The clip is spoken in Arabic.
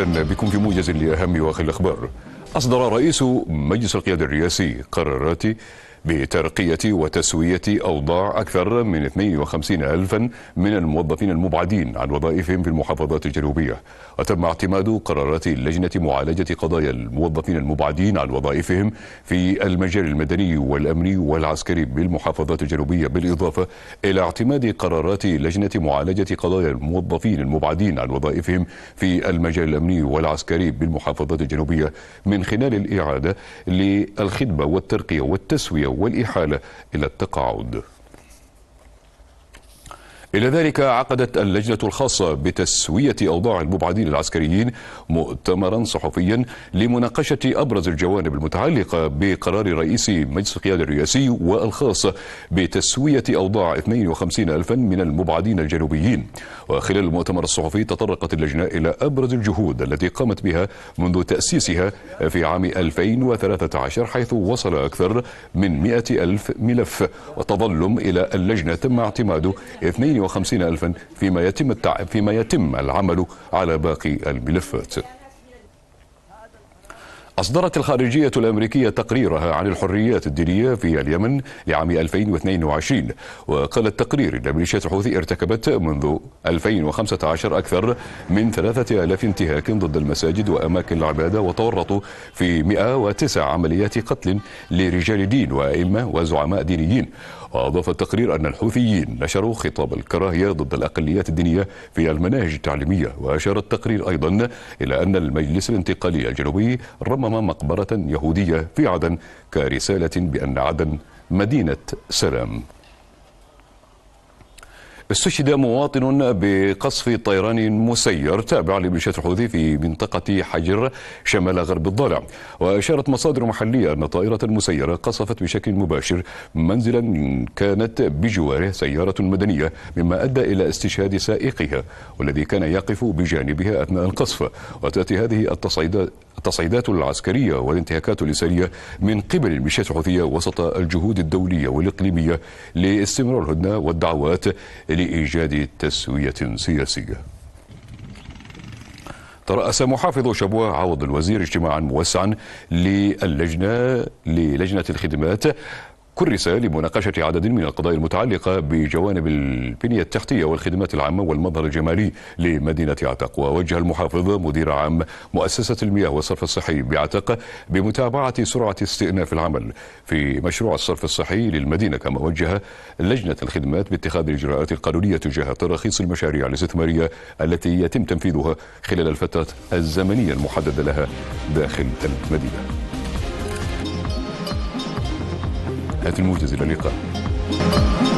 اهلا بكم في موجز لاهم واخر الاخبار اصدر رئيس مجلس القياده الرئاسي قرارات بترقية وتسوية أوضاع أكثر من 52 ألفا من الموظفين المبعدين عن وظائفهم في المحافظات الجنوبية وتم اعتماد قرارات لجنة معالجة قضايا الموظفين المبعدين عن وظائفهم في المجال المدني والأمني والعسكري بالمحافظات الجنوبية بالإضافة إلى اعتماد قرارات لجنة معالجة قضايا الموظفين المبعدين عن وظائفهم في المجال الأمني والعسكري بالمحافظات الجنوبية من خلال الإعادة للخدمة والترقية والتسوية والإحالة إلى التقاعد إلى ذلك عقدت اللجنة الخاصة بتسوية أوضاع المبعدين العسكريين مؤتمرا صحفيا لمناقشة أبرز الجوانب المتعلقة بقرار رئيس مجلس القيادة الرئاسي والخاص بتسوية أوضاع 52 ألفا من المبعدين الجنوبيين وخلال المؤتمر الصحفي تطرقت اللجنة إلى أبرز الجهود التي قامت بها منذ تأسيسها في عام 2013 حيث وصل أكثر من 100 ألف ملف وتظلم إلى اللجنة تم اعتماد 2 250 ألفا فيما يتم, التع... فيما يتم العمل على باقي الملفات أصدرت الخارجية الأمريكية تقريرها عن الحريات الدينية في اليمن لعام 2022 وقال التقرير أن ميليشيات الحوثي ارتكبت منذ 2015 أكثر من 3000 انتهاك ضد المساجد وأماكن العبادة وتورطوا في 109 عمليات قتل لرجال دين وأئمة وزعماء دينيين وأضاف التقرير أن الحوثيين نشروا خطاب الكراهية ضد الأقليات الدينية في المناهج التعليمية وأشار التقرير أيضا إلى أن المجلس الانتقالي الجنوبي رمم مقبرة يهودية في عدن كرسالة بأن عدن مدينة سلام استشهد مواطن بقصف طيران مسير تابع لميليشيات الحوثي في منطقة حجر شمال غرب الضالع وأشارت مصادر محلية أن طائرة مسيرة قصفت بشكل مباشر منزلا كانت بجواره سيارة مدنية مما أدى إلى استشهاد سائقها والذي كان يقف بجانبها أثناء القصف وتأتي هذه التصعيدات التصعيدات العسكرية والانتهاكات الإنسانية من قبل الميليشيات الحوثية وسط الجهود الدولية والإقليمية لاستمرار الهدنة والدعوات لإيجاد تسوية سياسية ترأس محافظ شبوة عوض الوزير اجتماعا موسعا للجنة للجنة الخدمات كرس لمناقشة عدد من القضايا المتعلقة بجوانب البنية التحتية والخدمات العامة والمظهر الجمالي لمدينة عتق ووجه المحافظ مدير عام مؤسسة المياه والصرف الصحي بعتق بمتابعة سرعة استئناف العمل في مشروع الصرف الصحي للمدينة كما وجه لجنة الخدمات باتخاذ الإجراءات القانونية تجاه تراخيص المشاريع الاستثمارية التي يتم تنفيذها خلال الفترة الزمنية المحددة لها داخل المدينة حياة الموجز إلى اللقاء